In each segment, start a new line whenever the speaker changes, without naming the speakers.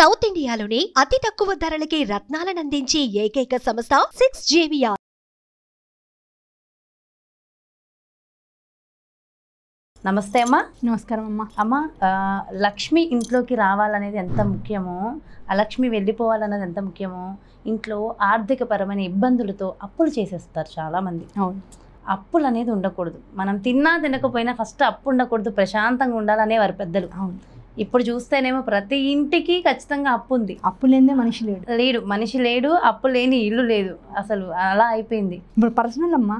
south ఇండియాలోనే అతి తక్కువ ధరలకి రత్నాలను అందించే ఏకైక సంస్థ సిక్స్ జేవియా నమస్తే అమ్మా నమస్కారం అమ్మా అమ్మ లక్ష్మి ఇంట్లోకి రావాలనేది ఎంత ముఖ్యమో లక్ష్మి వెళ్ళిపోవాలన్నది ఎంత ముఖ్యమో ఇంట్లో ఆర్థికపరమైన ఇబ్బందులతో అప్పులు చేసేస్తారు చాలామంది అవును అప్పులు అనేది ఉండకూడదు మనం తిన్నా తినకపోయినా ఫస్ట్ అప్పు ఉండకూడదు ప్రశాంతంగా ఉండాలనే వారి పెద్దలు అవును ఇప్పుడు చూస్తేనేమో ప్రతి ఇంటికి ఖచ్చితంగా అప్పు ఉంది అప్పు లేదే మనిషి లేడు లేడు మనిషి లేడు అప్పు లేని ఇల్లు లేదు అసలు అలా అయిపోయింది ఇప్పుడు పర్సనల్ అమ్మా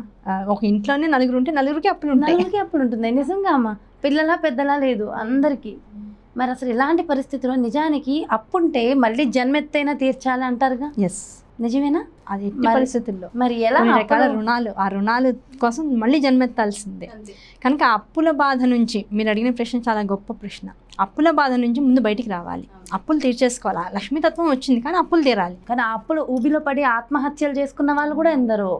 ఒక ఇంట్లోనే నలుగురు ఉంటే నలుగురికి అప్పులు నలుగురికి అప్పులు ఉంటుంది నిజంగా అమ్మ పిల్లలా పెద్దలా లేదు అందరికీ మరి అసలు ఇలాంటి పరిస్థితిలో నిజానికి అప్పుంటే మళ్ళీ జన్మెత్తైనా తీర్చాలి అంటారుగా ఎస్ నిజమేనా అది ఎట్టి పరిస్థితుల్లో మరి ఎలా రకాల
రుణాలు ఆ రుణాలు కోసం మళ్ళీ జన్మెత్తాల్సిందే కనుక అప్పుల బాధ నుంచి మీరు అడిగిన ప్రశ్న చాలా గొప్ప ప్రశ్న అప్పుల బాధ నుంచి ముందు బయటికి రావాలి అప్పులు తీర్చేసుకోవాలి లక్ష్మీతత్వం వచ్చింది కానీ అప్పులు తీరాలి కానీ అప్పులు ఊబిలో పడి ఆత్మహత్యలు చేసుకున్న వాళ్ళు కూడా ఎందరో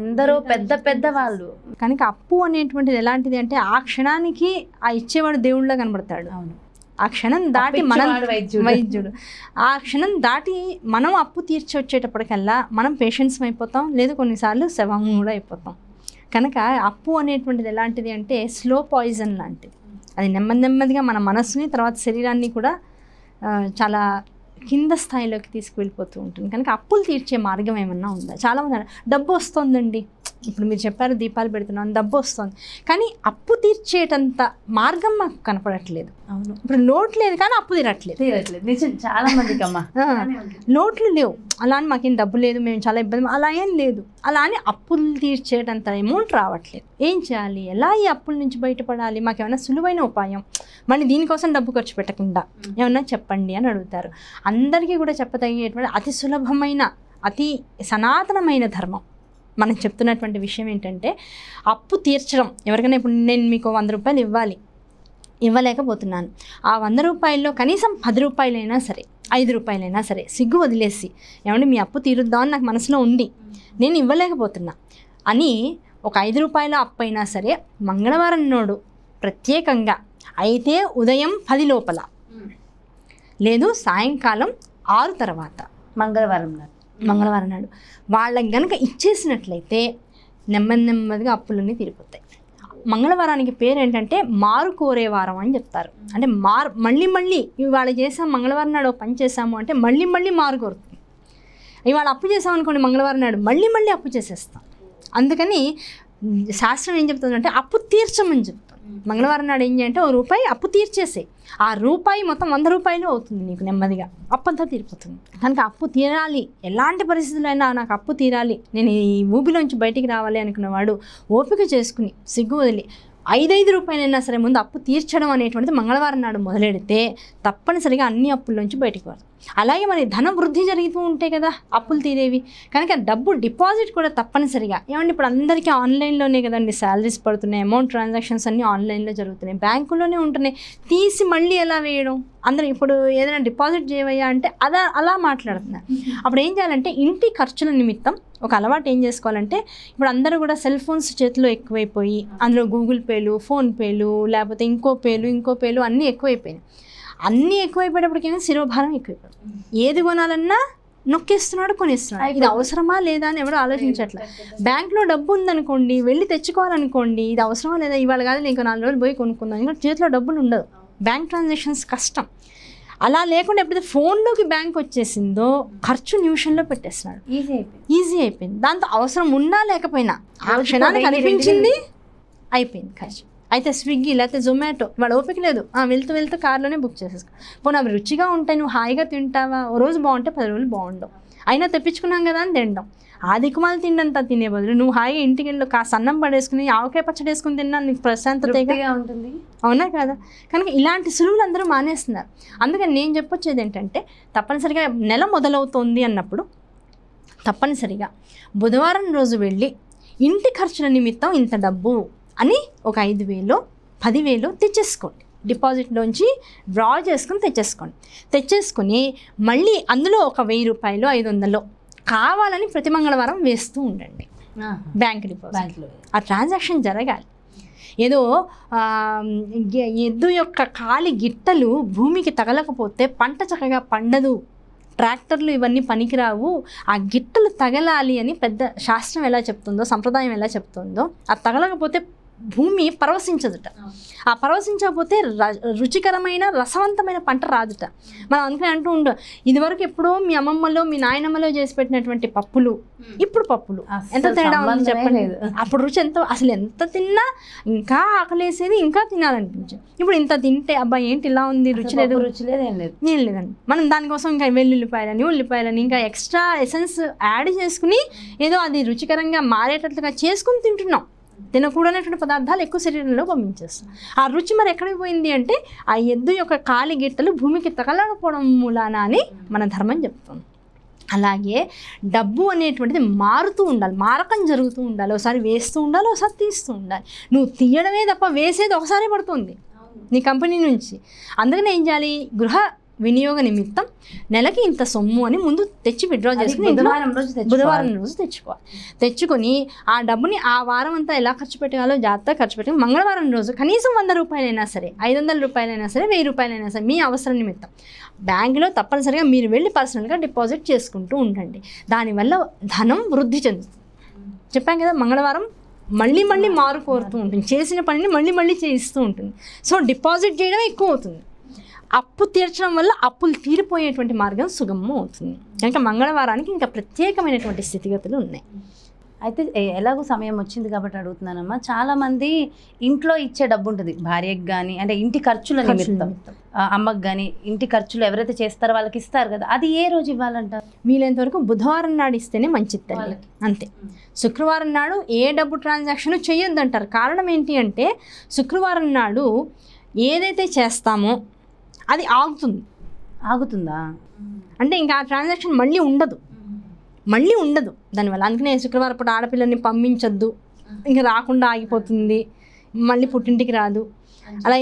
ఎందరో పెద్ద పెద్ద వాళ్ళు కనుక అప్పు అనేటువంటిది ఎలాంటిది అంటే ఆ క్షణానికి ఆ ఇచ్చేవాడు దేవుళ్ళ కనబడతాడు అవును ఆ క్షణం దాటి మనం వైద్యుడు ఆ క్షణం దాటి మనం అప్పు తీర్చి వచ్చేటప్పటికల్లా మనం పేషెంట్స్ అయిపోతాం లేదు కొన్నిసార్లు శవం కూడా అయిపోతాం కనుక అప్పు అనేటువంటిది ఎలాంటిది అంటే స్లో పాయిజన్ లాంటిది అది నెమ్మది నెమ్మదిగా మన మనస్సుని తర్వాత శరీరాన్ని కూడా చాలా కింద స్థాయిలోకి తీసుకువెళ్ళిపోతూ ఉంటుంది కనుక అప్పులు తీర్చే మార్గం ఏమన్నా ఉందా చాలామంది డబ్బు వస్తుందండి ఇప్పుడు మీరు చెప్పారు దీపాలు పెడుతున్నాం డబ్బు వస్తుంది కానీ అప్పు తీర్చేటంత మార్గం మాకు కనపడట్లేదు అవును ఇప్పుడు నోట్లు లేదు కానీ అప్పు తీరట్లేదు తీరట్లేదు నిజం చాలా మందికి అమ్మా నోట్లు లేవు అలా అని మాకేం డబ్బు లేదు మేము చాలా ఇబ్బంది అలా ఏం లేదు అలా అని అప్పులు తీర్చేటంత అమౌంట్ రావట్లేదు ఏం చేయాలి ఎలా ఈ అప్పుల నుంచి బయటపడాలి మాకు ఏమైనా సులువైన ఉపాయం మళ్ళీ దీనికోసం డబ్బు ఖర్చు పెట్టకుండా ఏమన్నా చెప్పండి అని అడుగుతారు అందరికీ కూడా చెప్పదగేటువంటి అతి సులభమైన అతి సనాతనమైన ధర్మం మనం చెప్తున్నటువంటి విషయం ఏంటంటే అప్పు తీర్చడం ఎవరికైనా ఇప్పుడు నేను మీకు వంద రూపాయలు ఇవ్వాలి ఇవ్వలేకపోతున్నాను ఆ వంద రూపాయల్లో కనీసం పది రూపాయలైనా సరే ఐదు రూపాయలైనా సరే సిగ్గు వదిలేసి ఏమంటే మీ అప్పు తీరుద్దామని నాకు మనసులో ఉంది నేను ఇవ్వలేకపోతున్నా అని ఒక ఐదు రూపాయల అప్పు అయినా సరే మంగళవారం నోడు ప్రత్యేకంగా అయితే ఉదయం పది లోపల లేదు సాయంకాలం ఆరు తర్వాత మంగళవారం నాడు మంగళవారం నాడు వాళ్ళకి కనుక ఇచ్చేసినట్లయితే నెమ్మది నెమ్మదిగా అప్పులన్నీ తీరిపోతాయి మంగళవారానికి పేరు ఏంటంటే మారు కోరే వారం అని చెప్తారు అంటే మారు మళ్ళీ మళ్ళీ ఇవాళ చేసాం మంగళవారం నాడు పని చేసాము అంటే మళ్ళీ మళ్ళీ మారు కోరుతుంది ఇవాళ అప్పు చేసామనుకోండి మంగళవారం నాడు మళ్ళీ మళ్ళీ అప్పు చేసేస్తాం అందుకని శాస్త్రం ఏం చెప్తుందంటే అప్పు తీర్చమని చెప్తాం మంగళవారం నాడు ఏం చేయంటే ఓ రూపాయి అప్పు తీర్చేసే ఆ రూపాయి మొత్తం వంద రూపాయలు అవుతుంది నీకు నెమ్మదిగా అప్పంతా తీరిపోతుంది కనుక అప్పు తీరాలి ఎలాంటి పరిస్థితులైనా నాకు అప్పు తీరాలి నేను ఈ ఊబిలోంచి బయటికి రావాలి అనుకున్నవాడు ఓపిక చేసుకుని సిగ్గు వదిలి ఐదైదు రూపాయలైనా సరే ముందు అప్పు తీర్చడం అనేటువంటిది మంగళవారం నాడు మొదలెడితే తప్పనిసరిగా అన్ని అప్పుల్లోంచి బయటకు వస్తుంది అలాగే మరి ధనం వృద్ధి జరుగుతూ ఉంటాయి కదా అప్పులు తీరేవి కనుక డబ్బు డిపాజిట్ కూడా తప్పనిసరిగా ఏమంటే ఇప్పుడు అందరికీ ఆన్లైన్లోనే కదండి శాలరీస్ పడుతున్నాయి అమౌంట్ ట్రాన్సాక్షన్స్ అన్నీ ఆన్లైన్లో జరుగుతున్నాయి బ్యాంకులోనే ఉంటున్నాయి తీసి మళ్ళీ ఎలా వేయడం అందరూ ఇప్పుడు ఏదైనా డిపాజిట్ చేయవయ్యా అంటే అలా అలా మాట్లాడుతున్నారు అప్పుడు ఏం చేయాలంటే ఇంటి ఖర్చుల నిమిత్తం ఒక అలవాటు ఏం చేసుకోవాలంటే ఇప్పుడు అందరూ కూడా సెల్ ఫోన్స్ చేతిలో ఎక్కువైపోయి అందులో గూగుల్ పేలు ఫోన్పేలు లేకపోతే ఇంకో పేలు ఇంకో పేలు అన్నీ ఎక్కువైపోయినాయి అన్నీ ఎక్కువైపోయేటప్పటికైనా శిరోభారం ఎక్కువైపోతుంది ఏది కొనాలన్నా నొక్కేస్తున్నాడు కొనిస్తున్నాడు ఇది అవసరమా లేదా అని ఎవరు ఆలోచించట్లే బ్యాంక్లో డబ్బు ఉందనుకోండి వెళ్ళి తెచ్చుకోవాలనుకోండి ఇది అవసరమా లేదా ఇవాళ కాదు నేను నాలుగు రోజులు పోయి కొనుక్కుందాం ఇంకా చేతిలో డబ్బులు ఉండదు బ్యాంక్ ట్రాన్సాక్షన్స్ కష్టం అలా లేకుండా ఎప్పుడైతే ఫోన్లోకి బ్యాంక్ వచ్చేసిందో ఖర్చు న్యూషన్లో పెట్టేస్తున్నాడు ఈజీ అయిపోయింది ఈజీ అయిపోయింది దాంతో అవసరం ఉన్నా లేకపోయినా ఆ క్షణానికి కనిపించింది అయిపోయింది ఖర్చు అయితే స్విగ్గీ లేకపోతే జొమాటో వాడు ఓపిక లేదు ఆ వెళ్తూ వెళ్తూ కార్లోనే బుక్ చేసేసుకో పోనీ అవి రుచిగా ఉంటాయి నువ్వు హాయిగా తింటావా ఓ రోజు బాగుంటే పది రోజులు బాగుండవు అయినా తెప్పించుకున్నాం కదా అని తినడం ఆ దిక్కుమాలు తినంత తినే బదులు నువ్వు హాయిగా ఇంటికి వెళ్ళి కాస్త అన్నం పడేసుకుని ఆవకాయ పచ్చడి వేసుకుని తిన్నా నీకు ప్రశాంతత ఉంటుంది అవునా కదా కనుక ఇలాంటి సులువులు అందరూ మానేస్తున్నారు అందుకని నేను చెప్పొచ్చేది ఏంటంటే తప్పనిసరిగా నెల మొదలవుతోంది అన్నప్పుడు తప్పనిసరిగా బుధవారం రోజు వెళ్ళి ఇంటి ఖర్చుల నిమిత్తం ఇంత డబ్బు అని ఒక ఐదు వేలు పదివేలు తెచ్చేసుకోండి డిపాజిట్లోంచి డ్రా చేసుకుని తెచ్చేసుకోండి తెచ్చేసుకుని మళ్ళీ అందులో ఒక వెయ్యి రూపాయలు ఐదు వందలు కావాలని ప్రతి మంగళవారం వేస్తూ ఉండండి బ్యాంక్ డిపాజిట్ ఆ ట్రాన్సాక్షన్ జరగాలి ఏదో ఎద్దు యొక్క కాలి గిట్టలు భూమికి తగలకపోతే పంట చక్కగా పండదు ట్రాక్టర్లు ఇవన్నీ పనికిరావు ఆ గిట్టలు తగలాలి అని పెద్ద శాస్త్రం ఎలా చెప్తుందో సంప్రదాయం ఎలా చెప్తుందో అది తగలకపోతే భూమి పరవశించదుట ఆ పరవశించకపోతే రుచికరమైన రసవంతమైన పంట రాదుట మనం అందుకని అంటూ ఉండు ఇదివరకు ఎప్పుడో మీ అమ్మమ్మలో మీ నాయనమ్మలో చేసి పెట్టినటువంటి పప్పులు ఇప్పుడు పప్పులు
ఎంత తినడం ఉందని చెప్పండి
అప్పుడు రుచి ఎంతో అసలు ఎంత తిన్నా ఇంకా ఆకలేసేది ఇంకా తినాలనిపించింది ఇప్పుడు ఇంత తింటే అబ్బాయి ఏంటి ఇలా ఉంది రుచి లేదు రుచి లేదు ఏం లేదు ఏం లేదండి మనం దానికోసం ఇంకా వెల్లుల్లిపాయలని ఉల్లిపాయలని ఇంకా ఎక్స్ట్రా ఎసెన్స్ యాడ్ చేసుకుని ఏదో అది రుచికరంగా మారేటట్లుగా చేసుకుని తింటున్నాం తినకూడనటువంటి పదార్థాలు ఎక్కువ శరీరంలో పంపించేస్తాం ఆ రుచి మరి ఎక్కడికి పోయింది అంటే ఆ ఎద్దు యొక్క కాలి గిట్టలు భూమికి తగలకపోవడం మూలాన అని మన ధర్మం చెప్తుంది అలాగే డబ్బు అనేటువంటిది మారుతూ ఉండాలి మారకం జరుగుతూ ఉండాలి ఒకసారి వేస్తూ ఉండాలి ఒకసారి తీస్తూ ఉండాలి నువ్వు తీయడమే తప్ప వేసేది ఒకసారి పడుతుంది నీ కంపెనీ నుంచి అందుకనే ఏం చేయాలి గృహ వినియోగ నిమిత్తం నెలకి ఇంత సొమ్ము అని ముందు తెచ్చి విత్డ్రా చేసుకుని బుధవారం రోజు బుధవారం రోజు తెచ్చుకోవాలి తెచ్చుకొని ఆ డబ్బుని ఆ వారం అంతా ఎలా ఖర్చు పెట్టాలో జాగ్రత్తగా ఖర్చు పెట్టి మంగళవారం రోజు కనీసం వంద రూపాయలైనా సరే ఐదు వందల రూపాయలైనా సరే వెయ్యి రూపాయలైనా సరే మీ అవసరం నిమిత్తం బ్యాంకులో తప్పనిసరిగా మీరు వెళ్ళి పర్సనల్గా డిపాజిట్ చేసుకుంటూ ఉండండి దానివల్ల ధనం వృద్ధి చెందుతుంది చెప్పాం కదా మంగళవారం మళ్ళీ మళ్ళీ మారు కోరుతూ ఉంటుంది చేసిన పనిని మళ్ళీ మళ్ళీ చేయిస్తూ ఉంటుంది సో డిపాజిట్ చేయడం ఎక్కువ అవుతుంది అప్పు తీర్చడం వల్ల అప్పులు తీరిపోయేటువంటి
మార్గం సుగమం అవుతుంది కనుక మంగళవారానికి ఇంకా ప్రత్యేకమైనటువంటి స్థితిగతులు ఉన్నాయి అయితే ఎలాగో సమయం వచ్చింది కాబట్టి అడుగుతున్నానమ్మా చాలామంది ఇంట్లో ఇచ్చే డబ్బు ఉంటుంది భార్యకు కానీ అంటే ఇంటి ఖర్చుల నిమిత్తం అమ్మకు కానీ ఇంటి ఖర్చులు ఎవరైతే చేస్తారో వాళ్ళకి ఇస్తారు కదా అది ఏ రోజు ఇవ్వాలంటారు వీలైనంత వరకు బుధవారం నాడు ఇస్తేనే మంచిది అంతే
శుక్రవారం నాడు ఏ డబ్బు ట్రాన్సాక్షన్ చెయ్యొద్దంటారు కారణం ఏంటి అంటే శుక్రవారం నాడు ఏదైతే చేస్తామో అది ఆగుతుంది ఆగుతుందా అంటే ఇంకా ఆ ట్రాన్సాక్షన్ మళ్ళీ ఉండదు మళ్ళీ ఉండదు దానివల్ల అందుకనే శుక్రవారం పూట ఆడపిల్లని పంపించొద్దు ఇంకా రాకుండా ఆగిపోతుంది మళ్ళీ పుట్టింటికి రాదు అలా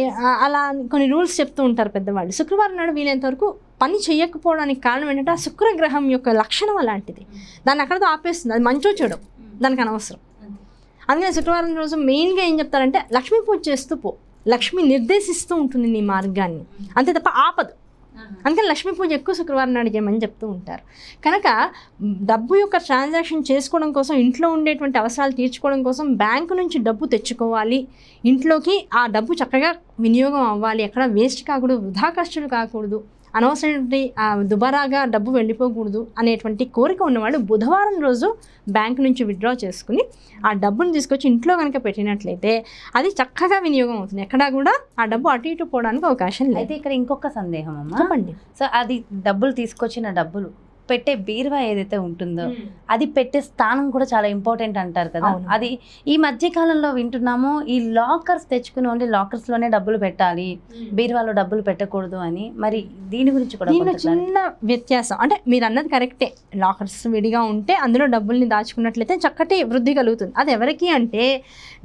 అలా కొన్ని రూల్స్ చెప్తూ ఉంటారు పెద్దవాళ్ళు శుక్రవారం నాడు వీలైనంతవరకు పని చేయకపోవడానికి కారణం ఏంటంటే ఆ శుక్రగ్రహం యొక్క లక్షణం అలాంటిది దాన్ని అక్కడతో ఆపేస్తుంది అది మంచో చెడు దానికి అనవసరం అందుకని శుక్రవారం రోజు మెయిన్గా ఏం చెప్తారంటే లక్ష్మీ పూజ చేస్తూ పో లక్ష్మి నిర్దేశిస్తూ ఉంటుంది నీ మార్గాన్ని అంతే తప్ప ఆపదు అందుకని లక్ష్మీ పూజ ఎక్కువ శుక్రవారం నాడు చేయమని చెప్తూ ఉంటారు కనుక డబ్బు యొక్క ట్రాన్సాక్షన్ చేసుకోవడం కోసం ఇంట్లో ఉండేటువంటి అవసరాలు తీర్చుకోవడం కోసం బ్యాంకు నుంచి డబ్బు తెచ్చుకోవాలి ఇంట్లోకి ఆ డబ్బు చక్కగా వినియోగం అవ్వాలి ఎక్కడ వేస్ట్ కాకూడదు వృధా ఖర్చులు కాకూడదు అనవసరమైన దుబారాగా డబ్బు వెళ్ళిపోకూడదు అనేటువంటి కోరిక ఉన్నవాళ్ళు బుధవారం రోజు బ్యాంక్ నుంచి విత్డ్రా చేసుకుని ఆ డబ్బును తీసుకొచ్చి ఇంట్లో కనుక పెట్టినట్లయితే అది చక్కగా వినియోగం అవుతుంది ఎక్కడా కూడా
ఆ డబ్బు అటు ఇటు పోవడానికి అవకాశం లేదు అయితే ఇక్కడ ఇంకొక సందేహం అమ్మా చెప్పండి సో అది డబ్బులు తీసుకొచ్చిన డబ్బులు పెట్టే బీరువా ఏదైతే ఉంటుందో అది పెట్టే స్థానం కూడా చాలా ఇంపార్టెంట్ అంటారు కదా అది ఈ మధ్య కాలంలో వింటున్నాము ఈ లాకర్స్ తెచ్చుకుని ఓన్లీ లాకర్స్ లోనే డబ్బులు పెట్టాలి బీరువాలో డబ్బులు పెట్టకూడదు అని మరి దీని గురించి కూడా చిన్న వ్యత్యాసం అంటే మీరు అన్నది కరెక్టే లాకర్స్ విడిగా ఉంటే అందులో డబ్బుల్ని దాచుకున్నట్లయితే చక్కటి
వృద్ధి కలుగుతుంది అది ఎవరికి అంటే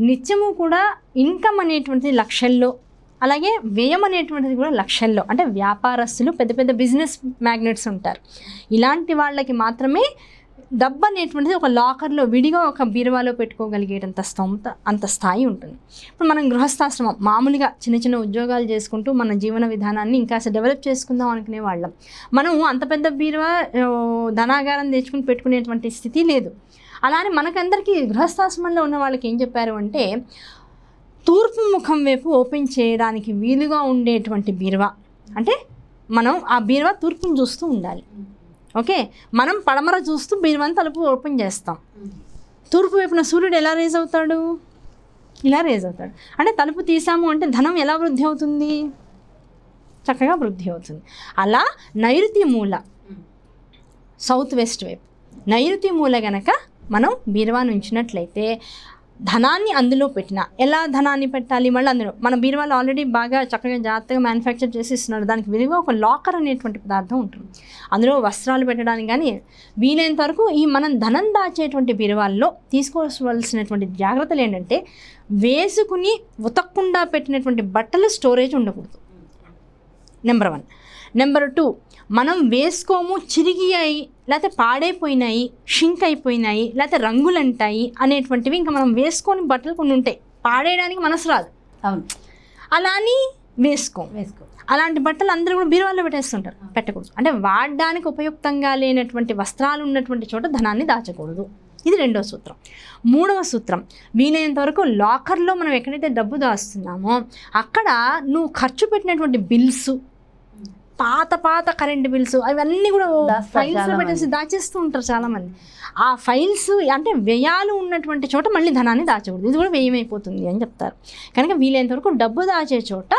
నిత్యము కూడా ఇన్కమ్ అనేటువంటిది లక్షల్లో అలాగే వ్యయం అనేటువంటిది కూడా లక్షల్లో అంటే వ్యాపారస్తులు పెద్ద పెద్ద బిజినెస్ మ్యాగ్నెట్స్ ఉంటారు ఇలాంటి వాళ్ళకి మాత్రమే డబ్బు అనేటువంటిది ఒక లాకర్లో విడిగా ఒక బీరువాలో పెట్టుకోగలిగేటంత స్తోమత అంత స్థాయి ఉంటుంది ఇప్పుడు మనం గృహస్థాశ్రమం మామూలుగా చిన్న చిన్న ఉద్యోగాలు చేసుకుంటూ మన జీవన విధానాన్ని ఇంకా డెవలప్ చేసుకుందాం అనుకునే వాళ్ళం మనం అంత పెద్ద బీరువా ధనాగారం తెచ్చుకుని పెట్టుకునేటువంటి స్థితి లేదు అలానే మనకందరికీ గృహస్థాశ్రమంలో ఉన్న వాళ్ళకి ఏం చెప్పారు అంటే తూర్పు ముఖం వైపు ఓపెన్ చేయడానికి వీలుగా ఉండేటువంటి బీరువా అంటే మనం ఆ బీరువా తూర్పును చూస్తూ ఉండాలి ఓకే మనం పడమర చూస్తూ బీరువాని తలుపు ఓపెన్ చేస్తాం తూర్పు వైపున సూర్యుడు ఎలా రేజ్ అవుతాడు ఇలా రేజ్ అవుతాడు అంటే తలుపు తీసాము అంటే ధనం ఎలా వృద్ధి అవుతుంది చక్కగా వృద్ధి అవుతుంది అలా నైరుతి మూల సౌత్ వెస్ట్ వైపు నైరుతి మూల గనక మనం బీరువాను ఉంచినట్లయితే ధనాన్ని అందులో పెట్టిన ఎలా ధనాన్ని పెట్టాలి మళ్ళీ అందులో మన బీరువాలో ఆల్రెడీ బాగా చక్కగా జాగ్రత్తగా మ్యానుఫ్యాక్చర్ చేసి ఇస్తున్నారు దానికి విలువ ఒక లాకర్ అనేటువంటి పదార్థం ఉంటుంది అందులో వస్త్రాలు పెట్టడానికి కానీ వీలైనంత వరకు ఈ మనం ధనం దాచేటువంటి బీరువాల్లో తీసుకోవాల్సినటువంటి జాగ్రత్తలు ఏంటంటే వేసుకుని ఉతక్కుండా పెట్టినటువంటి బట్టలు స్టోరేజ్ ఉండకూడదు నెంబర్ వన్ నెంబర్ టూ మనం వేసుకోము చిరిగి అయి లేకపోతే పాడైపోయినాయి షింక్ అయిపోయినాయి లేకపోతే రంగులు అంటాయి అనేటువంటివి ఇంకా మనం వేసుకొని బట్టలు కొన్ని ఉంటాయి పాడేయడానికి మనసు రాదు అవును అలా అని వేసుకో వేసుకో అలాంటి బట్టలు అందరూ కూడా బీరువాళ్ళు పెట్టేస్తుంటారు పెట్టకూడదు అంటే వాడడానికి ఉపయుక్తంగా లేనటువంటి వస్త్రాలు ఉన్నటువంటి చోట ధనాన్ని దాచకూడదు ఇది రెండవ సూత్రం మూడవ సూత్రం వీలైనంత వరకు లాకర్లో మనం ఎక్కడైతే డబ్బు దాస్తున్నామో అక్కడ నువ్వు ఖర్చు పెట్టినటువంటి బిల్స్ పాత పాత కరెంట్ బిల్స్ అవన్నీ కూడా ఫైల్స్ పెట్టేసి దాచేస్తూ ఉంటారు చాలా మంది ఆ ఫైల్స్ అంటే వ్యయాలు ఉన్నటువంటి చోట మళ్ళీ ధనాన్ని దాచకూడదు ఇది కూడా వ్యయం అయిపోతుంది అని చెప్తారు కనుక వీలైనంత వరకు డబ్బు దాచే చోట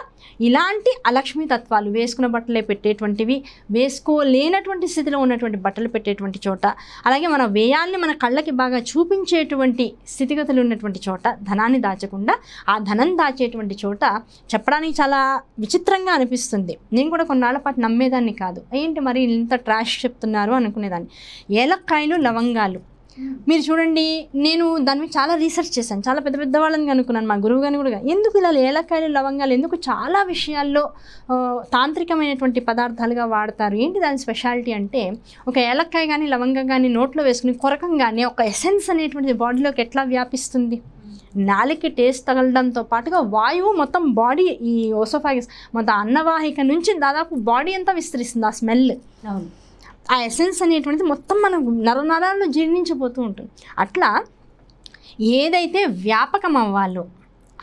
ఇలాంటి అలక్ష్మీ తత్వాలు వేసుకున్న బట్టలే పెట్టేటువంటివి వేసుకోలేనటువంటి స్థితిలో ఉన్నటువంటి బట్టలు పెట్టేటువంటి చోట అలాగే మన వ్యయాల్ని మన కళ్ళకి బాగా చూపించేటువంటి స్థితిగతులు ఉన్నటువంటి చోట ధనాన్ని దాచకుండా ఆ ధనం దాచేటువంటి చోట చెప్పడానికి చాలా విచిత్రంగా అనిపిస్తుంది నేను కూడా కొన్నాళ్ళ పాటు నమ్మేదాన్ని కాదు ఏంటి మరి ఇంత ట్రాష్ చెప్తున్నారు అనుకునేదాన్ని ఏలక్కాయలు లవంగాలు మీరు చూడండి నేను దాని మీద చాలా రీసెర్చ్ చేశాను చాలా పెద్ద పెద్ద వాళ్ళని కనుక్కున్నాను మా గురువు గారిని కూడా ఎందుకు ఇలా ఏలకాయలు లవంగాలు ఎందుకు చాలా విషయాల్లో తాంత్రికమైనటువంటి పదార్థాలుగా వాడతారు ఏంటి దాని స్పెషాలిటీ అంటే ఒక ఏలక్కాయ కానీ లవంగం కానీ నోట్లో వేసుకుని కొరకంగానే ఒక ఎసెన్స్ అనేటువంటిది బాడీలోకి ఎట్లా వ్యాపిస్తుంది నాలికి టేస్ట్ తగలడంతో పాటుగా వాయువు మొత్తం బాడీ ఈ ఓసోఫాగస్ మొత్తం అన్నవాహిక నుంచి దాదాపు బాడీ అంతా విస్తరిస్తుంది ఆ స్మెల్ అవును ఆ ఎసెన్స్ అనేటువంటిది మొత్తం మన నరనరాలను జీర్ణించిపోతూ ఉంటుంది అట్లా ఏదైతే వ్యాపకం అవ్వాలో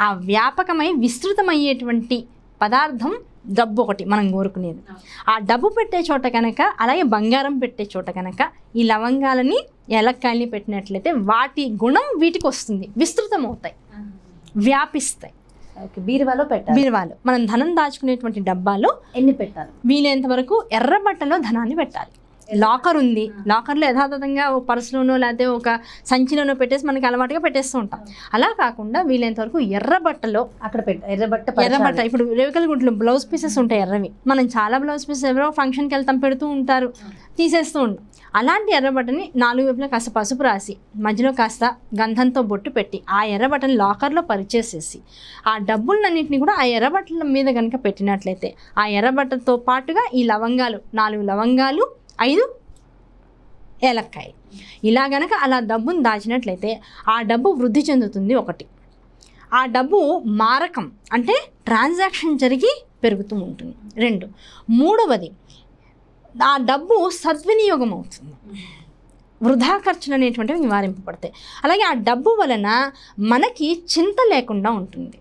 ఆ వ్యాపకమై విస్తృతమయ్యేటువంటి పదార్థం డబ్బు ఒకటి మనం కోరుకునేది ఆ డబ్బు పెట్టే చోట కనుక అలాగే బంగారం పెట్టే చోట కనుక ఈ లవంగాలని ఎలక్కాయల్ని పెట్టినట్లయితే వాటి గుణం వీటికి వస్తుంది విస్తృతం అవుతాయి వ్యాపిస్తాయి బీరువాలో పెట్టాలి బీరువాలో మనం ధనం దాచుకునేటువంటి డబ్బాలో ఎన్ని పెట్టాలి వీలైనంత వరకు ఎర్ర బట్టలో ధనాన్ని పెట్టాలి లాకర్ ఉంది లాకర్లో యథాతథంగా ఒక పర్సులోనో లేకపోతే ఒక సంచిలోనో పెట్టేసి మనకి అలవాటుగా పెట్టేస్తూ ఉంటాం అలా కాకుండా వీలైనంత వరకు ఎర్ర బట్టలో అక్కడ పెట్ట ఎర్ర బట్ట ఎర్ర బట్ట ఇప్పుడు రేవికల్ గుడ్లు బ్లౌజ్ పీసెస్ ఉంటాయి ఎర్రవి మనం చాలా బ్లౌజ్ పీసెస్ ఎవరో ఫంక్షన్కి వెళ్తాం పెడుతూ ఉంటారు తీసేస్తూ ఉంటాం అలాంటి ఎర్రబట్టని నాలుగు వైపులా కాస్త పసుపు రాసి మధ్యలో కాస్త గంధంతో బొట్టు పెట్టి ఆ ఎర్రబట్టని లాకర్లో పరిచేసేసి ఆ డబ్బులన్నింటినీ కూడా ఆ ఎర్రబట్టల మీద కనుక పెట్టినట్లయితే ఆ ఎర్రబట్టతో పాటుగా ఈ లవంగాలు నాలుగు లవంగాలు ఐదు ఏలక్కాయ ఇలా గనక అలా డబ్బును దాచినట్లయితే ఆ డబ్బు వృద్ధి చెందుతుంది ఒకటి ఆ డబ్బు మారకం అంటే ట్రాన్సాక్షన్ జరిగి పెరుగుతూ ఉంటుంది రెండు మూడవది ఆ డబ్బు సద్వినియోగం అవుతుంది వృధా ఖర్చులు అనేటువంటివి నివారింపబడతాయి అలాగే ఆ డబ్బు వలన మనకి చింత లేకుండా ఉంటుంది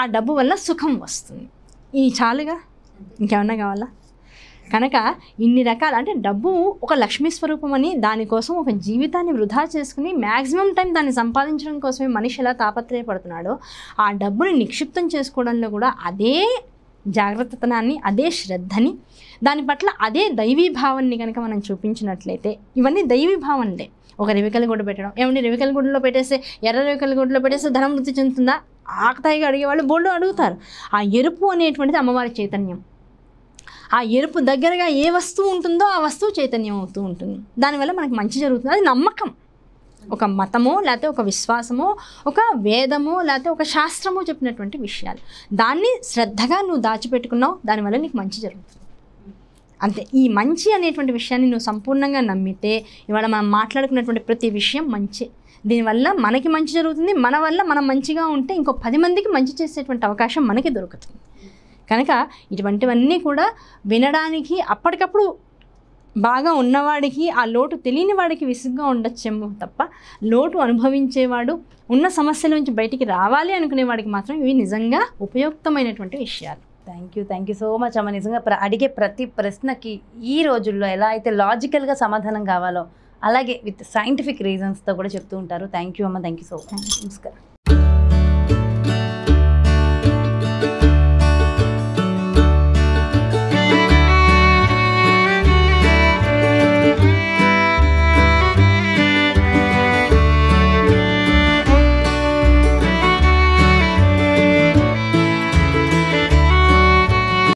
ఆ డబ్బు వల్ల సుఖం వస్తుంది ఈ చాలుగా ఇంకేమన్నా కావాలా కనుక ఇన్ని రకాల అంటే డబ్బు ఒక లక్ష్మీ స్వరూపం అని దానికోసం ఒక జీవితాన్ని వృధా చేసుకుని మ్యాక్సిమం టైం దాన్ని సంపాదించడం కోసమే మనిషి ఎలా తాపత్రయపడుతున్నాడో ఆ డబ్బుని నిక్షిప్తం చేసుకోవడంలో కూడా అదే జాగ్రత్తతనాన్ని అదే శ్రద్ధని దాని పట్ల అదే దైవీ భావాన్ని కనుక మనం చూపించినట్లయితే ఇవన్నీ దైవీ భావనలే ఒక రివికల గుడ్డ పెట్టడం ఏమంటే రివికల గుడ్డలో పెట్టేస్తే ఎర్ర రివికల గుడ్డలో పెట్టేస్తే ధనం వృద్ధి చెందుతుందా ఆకతాయిగా అడిగేవాళ్ళు బోళ్ళు అడుగుతారు ఆ ఎరుపు అనేటువంటిది అమ్మవారి చైతన్యం ఆ ఎరుపు దగ్గరగా ఏ వస్తువు ఉంటుందో ఆ వస్తువు చైతన్యం అవుతూ ఉంటుంది దానివల్ల మనకు మంచి జరుగుతుంది అది నమ్మకం ఒక మతమో లేకపోతే ఒక విశ్వాసమో ఒక వేదమో లేకపోతే ఒక శాస్త్రమో చెప్పినటువంటి విషయాలు దాన్ని శ్రద్ధగా నువ్వు దాచిపెట్టుకున్నావు దానివల్ల నీకు మంచి జరుగుతుంది అంతే ఈ మంచి అనేటువంటి విషయాన్ని నువ్వు సంపూర్ణంగా నమ్మితే ఇవాళ మనం మాట్లాడుకున్నటువంటి ప్రతి విషయం మంచి దీనివల్ల మనకి మంచి జరుగుతుంది మన వల్ల మనం మంచిగా ఉంటే ఇంకో పది మందికి మంచి చేసేటువంటి అవకాశం మనకి దొరుకుతుంది కనుక ఇటువంటివన్నీ కూడా వినడానికి అప్పటికప్పుడు బాగా ఉన్నవాడికి ఆ లోటు తెలియని వాడికి విసుగ్గా ఉండొచ్చేమో తప్ప లోటు అనుభవించేవాడు
ఉన్న సమస్యల నుంచి బయటికి రావాలి అనుకునే వాడికి మాత్రం ఇవి నిజంగా ఉపయుక్తమైనటువంటి విషయాలు thank you thank you so much అమ్మ నిజంగా ప్ర అడిగే ప్రతి ప్రశ్నకి ఈ రోజుల్లో ఎలా అయితే లాజికల్గా సమాధానం కావాలో అలాగే విత్ సైంటిఫిక్ రీజన్స్తో కూడా చెప్తూ ఉంటారు థ్యాంక్ యూ అమ్మ థ్యాంక్ యూ సో మచ్ నమస్కారం